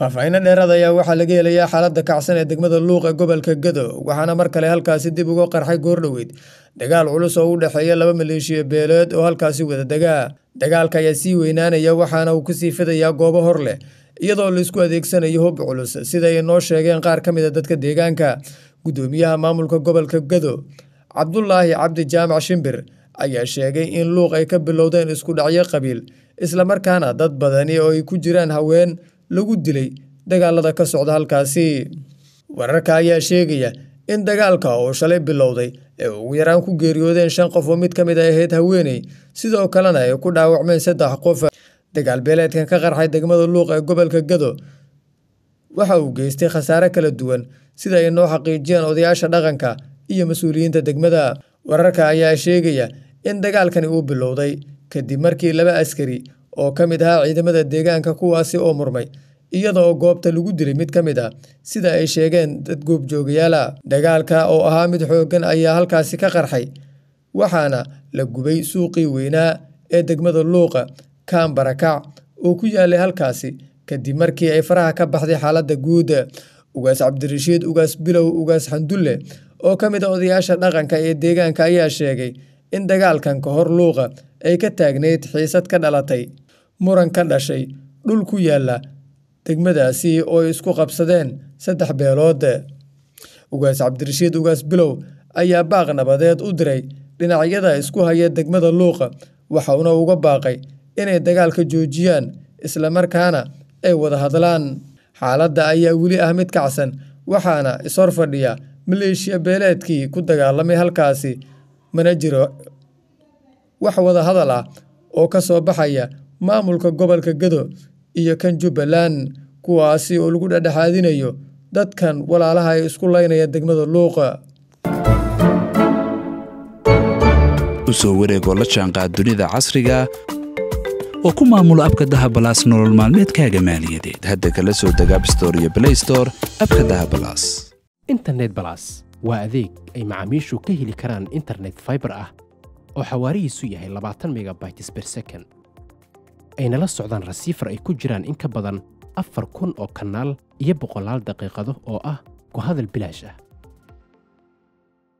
faahfaahiino dheeraad ayaa waxaa laga helayaa xaaladda kacsan ee degmada luuq ee gobolka gado waxaana mar kale halkaasi dib uga qarxay goordhoweyd dagaal culus oo u dhexeeya laba maleeshiya beeleed oo halkaasi wada degaa dagaalka ayaa sii weynaanaya waxaana uu kasii fidayaa goobo hor leh iyadoo laysku adeegsanayo hub culus sida ay noo sheegeen qaar ka mida ah dadka deegaanka guddoomiyaha maamulka gobolka gado cabdulaahi cabdi jaamac shimbir ayaa sheegay in luuq ay ka bilowdeen isku dhacyo qabiil islamarkaana dad badani oo ay ku jiraan haween lagu dilay dagaalada ka socda halkaasi wararka ayaa sheegaya in dagaalka oo shalay bilowday ay ugu yaraan ku geeriyoodeen shan qof oo mid ka mid ay ah ahayd haweeney sidoo kalena ay ku dhaawacmeen saddex qof dagaal beeleedkan ka qarxay degmada luuq ee gobolka gado waxa uu geystay khasaare kala duwan sida ay noo xaqiijiyaan odayaasha dhaqanka iyo mas-uuliyiinta degmada wararka ayaa sheegaya in dagaalkani uu bilowday kadib markii laba askari oo ka mid ahaa ciidamada deegaanka kuwaasi oo murmay iyadoo goobta lagu diray mid ka mid ah sida ay sheegeen dad goobjoogayaal ah dagaalka oo ahaa mid xooggan ayaa halkaasi ka qarxay waxaana la gubay suuqii weynaa ee degmada luuqa kaan barakac oo ku yaalay halkaasi kadib markii ay faraha ka baxday xaaladda guud ugaas cabdirashiid ugaas bilow ugaas xandulle oo ka mid a ah odayaasha dhaqanka ee deegaanka ayaa sheegay in dagaalkan ka hor luuqa ay ka taagnayd xiisad ka dhalatay muran ka dhashay dhul ku yaalla degmadaasi oo ay isku qabsadeen saddex beelood ugaas cabdirashiid ugaas bilow ayaa baaq nabadeed u diray dhinacyada isku haya degmada luuqa waxauna uga baaqay inay dagaalka joojiyaan islamarkaana ay wada hadlaan xaaladda ayaa weli ah mid kacsan waxaana ishor fadhiya maleeshiya beeleedkii ku dagaalamay halkaasi mana jiro wax wada hadal ah oo ka soo baxaya maamulka gobolka Gedo iyo kan Jubbaland kuwaasi oo lagu dhexdhexaadinayo dadkan walaalaha ay isku laynaya degmada Luuqa usoo wareegoo la jaanqaad dunida casriga oo ku maamulo abka dahabalaas nolol maalmeedkaaga maaliyadeed hadda kala soo deg abstore iyo blaystore abka dahabalaas internet balas waa adeeg ay macaamiishu ka heli karaan internet faibar ah oo xawaarihiisu yahay labaatan megabytes ber second aynala socdaan rasiifar ay ku jiraan in ka badan afar kun oo kanaal iyo boqolaal daqiiqado oo ah ku hadal bilaash ah